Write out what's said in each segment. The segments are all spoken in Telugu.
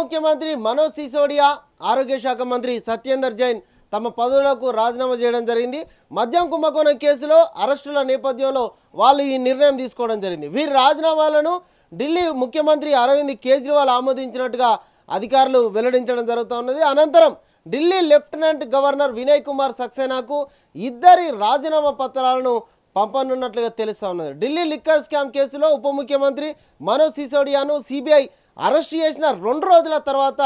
ముఖ్యమంత్రి మనోజ్ సిసోడియా ఆరోగ్య శాఖ మంత్రి సత్యేందర్ జైన్ తమ పదవులకు రాజీనామా చేయడం జరిగింది మద్యం కుంభకోణం కేసులో అరెస్టుల నేపథ్యంలో వాళ్ళు ఈ నిర్ణయం తీసుకోవడం జరిగింది వీరి రాజీనామాలను ఢిల్లీ ముఖ్యమంత్రి అరవింద్ కేజ్రీవాల్ ఆమోదించినట్టుగా అధికారులు వెల్లడించడం జరుగుతూ ఉన్నది అనంతరం ఢిల్లీ లెఫ్టినెంట్ గవర్నర్ వినయ్ కుమార్ సక్సేనాకు ఇద్దరి రాజీనామా పత్రాలను పంపనున్నట్లుగా తెలుస్తూ ఉన్నది ఢిల్లీ లిక్కర్ స్కామ్ కేసులో ఉప ముఖ్యమంత్రి మనోజ్ సిసోడియాను సిబిఐ అరెస్ట్ చేసిన రెండు రోజుల తర్వాత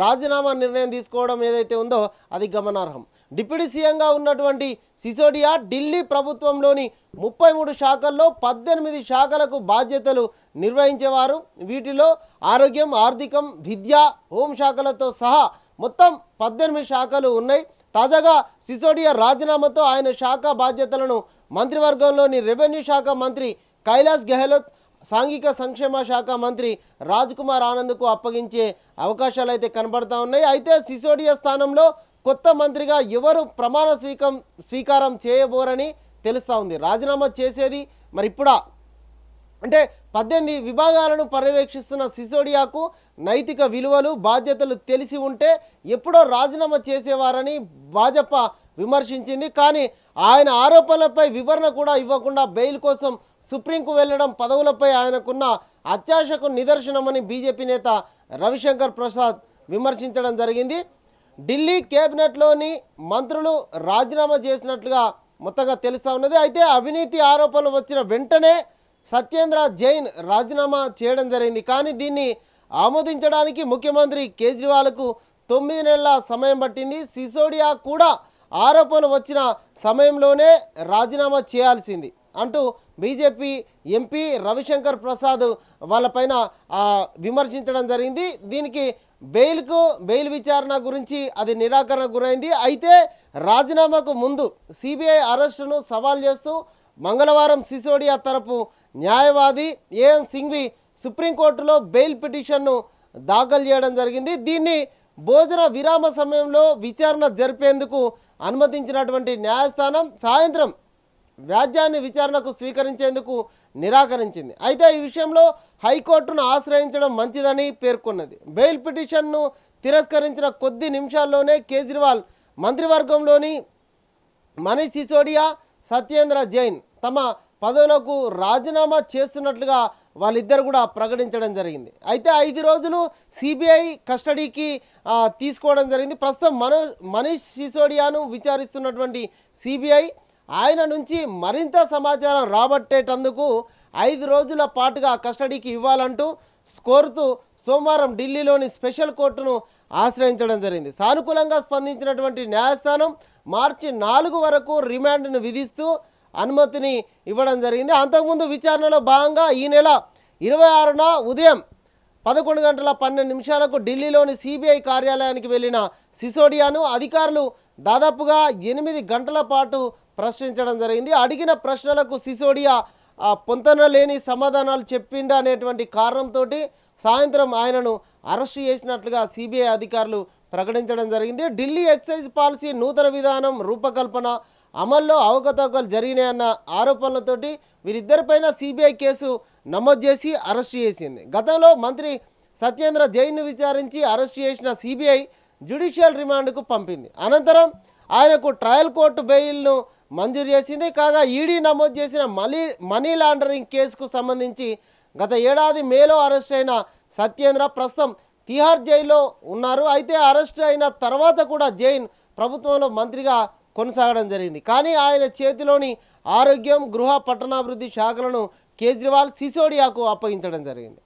రాజీనామా నిర్ణయం తీసుకోవడం ఏదైతే ఉందో అది గమనార్హం డిప్యూటీ సీఎంగా ఉన్నటువంటి సిసోడియా ఢిల్లీ ప్రభుత్వంలోని ముప్పై మూడు శాఖల్లో పద్దెనిమిది శాఖలకు బాధ్యతలు నిర్వహించేవారు వీటిలో ఆరోగ్యం ఆర్థికం విద్య హోం శాఖలతో సహా మొత్తం పద్దెనిమిది శాఖలు ఉన్నాయి తాజాగా సిసోడియా రాజీనామాతో ఆయన శాఖ బాధ్యతలను మంత్రివర్గంలోని రెవెన్యూ శాఖ మంత్రి కైలాస్ గెహ్లోత్ సాంఘిక సంక్షేమ శాఖ మంత్రి రాజ్ కుమార్ ఆనంద్కు అప్పగించే అవకాశాలు అయితే కనబడతా ఉన్నాయి అయితే సిసోడియా స్థానంలో కొత్త మంత్రిగా ఎవరు ప్రమాణ స్వీకం స్వీకారం చేయబోరని తెలుస్తూ ఉంది రాజీనామా చేసేది మరి ఇప్పుడా అంటే పద్దెనిమిది విభాగాలను పర్యవేక్షిస్తున్న సిసోడియాకు నైతిక విలువలు బాధ్యతలు తెలిసి ఉంటే ఎప్పుడో రాజీనామా చేసేవారని భాజపా విమర్శించింది కానీ ఆయన ఆరోపణలపై వివరణ కూడా ఇవ్వకుండా బెయిల్ కోసం సుప్రీంకు వెళ్లడం పదవులపై ఆయనకున్న అత్యాశకు నిదర్శనమని బీజేపీ నేత రవిశంకర్ ప్రసాద్ విమర్శించడం జరిగింది ఢిల్లీ కేబినెట్లోని మంత్రులు రాజీనామా చేసినట్లుగా మొత్తంగా తెలుస్తూ ఉన్నది అయితే అవినీతి ఆరోపణలు వచ్చిన వెంటనే సత్యేంద్ర జైన్ రాజీనామా చేయడం జరిగింది కానీ దీన్ని ఆమోదించడానికి ముఖ్యమంత్రి కేజ్రీవాల్కు తొమ్మిది నెలల సమయం పట్టింది సిసోడియా కూడా ఆరోపణలు వచ్చిన సమయంలోనే రాజీనామా చేయాల్సింది అంటూ బీజేపీ ఎంపీ రవిశంకర్ ప్రసాద్ వాళ్ళపైన విమర్శించడం జరిగింది దీనికి బెయిల్కు బెయిల్ విచారణ గురించి అది నిరాకరణ గురైంది అయితే రాజీనామాకు ముందు సిబిఐ అరెస్టును సవాల్ చేస్తూ మంగళవారం సిసోడియా తరపు న్యాయవాది ఏఎన్ సింఘ్వి సుప్రీంకోర్టులో బెయిల్ పిటిషన్ను దాఖలు చేయడం జరిగింది దీన్ని భోజన విరామ సమయంలో విచారణ జరిపేందుకు అనుమతించినటువంటి న్యాయస్థానం సాయంత్రం వ్యాజ్యాన్ని విచారణకు స్వీకరించేందుకు నిరాకరించింది అయితే ఈ విషయంలో హైకోర్టును ఆశ్రయించడం మంచిదని పేర్కొన్నది బెయిల్ పిటిషన్ను తిరస్కరించిన కొద్ది నిమిషాల్లోనే కేజ్రీవాల్ మంత్రివర్గంలోని మనీష్ సిసోడియా సత్యేంద్ర జైన్ తమ పదవులకు రాజీనామా చేస్తున్నట్లుగా వాళ్ళిద్దరు కూడా ప్రకటించడం జరిగింది అయితే ఐదు రోజులు సిబిఐ కస్టడీకి తీసుకోవడం జరిగింది ప్రస్తుతం మనో మనీష్ సిసోడియాను విచారిస్తున్నటువంటి సిబిఐ ఆయన నుంచి మరింత సమాచారం రాబట్టేటందుకు ఐదు రోజుల పాటుగా కస్టడీకి ఇవ్వాలంటూ కోరుతూ సోమవారం ఢిల్లీలోని స్పెషల్ కోర్టును ఆశ్రయించడం జరిగింది సానుకూలంగా స్పందించినటువంటి న్యాయస్థానం మార్చి నాలుగు వరకు రిమాండ్ను విధిస్తూ అనుమతిని ఇవ్వడం జరిగింది అంతకుముందు విచారణలో భాగంగా ఈ నెల ఇరవై ఆరున ఉదయం పదకొండు గంటల పన్నెండు నిమిషాలకు ఢిల్లీలోని సిబిఐ కార్యాలయానికి వెళ్ళిన సిసోడియాను అధికారులు దాదాపుగా ఎనిమిది గంటల పాటు ప్రశ్నించడం జరిగింది అడిగిన ప్రశ్నలకు సిసోడియా పొంతన లేని సమాధానాలు చెప్పిండా అనేటువంటి కారణంతో సాయంత్రం ఆయనను అరెస్టు చేసినట్లుగా సిబిఐ అధికారులు ప్రకటించడం జరిగింది ఢిల్లీ ఎక్సైజ్ పాలసీ నూతన విధానం రూపకల్పన అమల్లో అవకతవకలు జరిగినాయన్న ఆరోపణలతోటి వీరిద్దరిపైన సిబిఐ కేసు నమోదు చేసి అరెస్టు చేసింది గతంలో మంత్రి సత్యేంద్ర జైన్ను విచారించి అరెస్టు చేసిన సిబిఐ జ్యుడిషియల్ రిమాండ్కు పంపింది అనంతరం ఆయనకు ట్రయల్ కోర్టు బెయిల్ను మంజూరు చేసింది కాగా ఈడీ నమోదు చేసిన మనీ మనీ లాండరింగ్ కేసుకు సంబంధించి గత ఏడాది మేలో అరెస్ట్ అయిన సత్యేంద్ర ప్రస్తుతం తిహార్ జైల్లో ఉన్నారు అయితే అరెస్ట్ అయిన తర్వాత కూడా జైన్ ప్రభుత్వంలో మంత్రిగా కొనసాగడం జరిగింది కానీ ఆయన చేతిలోని ఆరోగ్యం గృహ పట్టణాభివృద్ధి శాఖలను కేజ్రీవాల్ సిసోడియాకు అప్పగించడం జరిగింది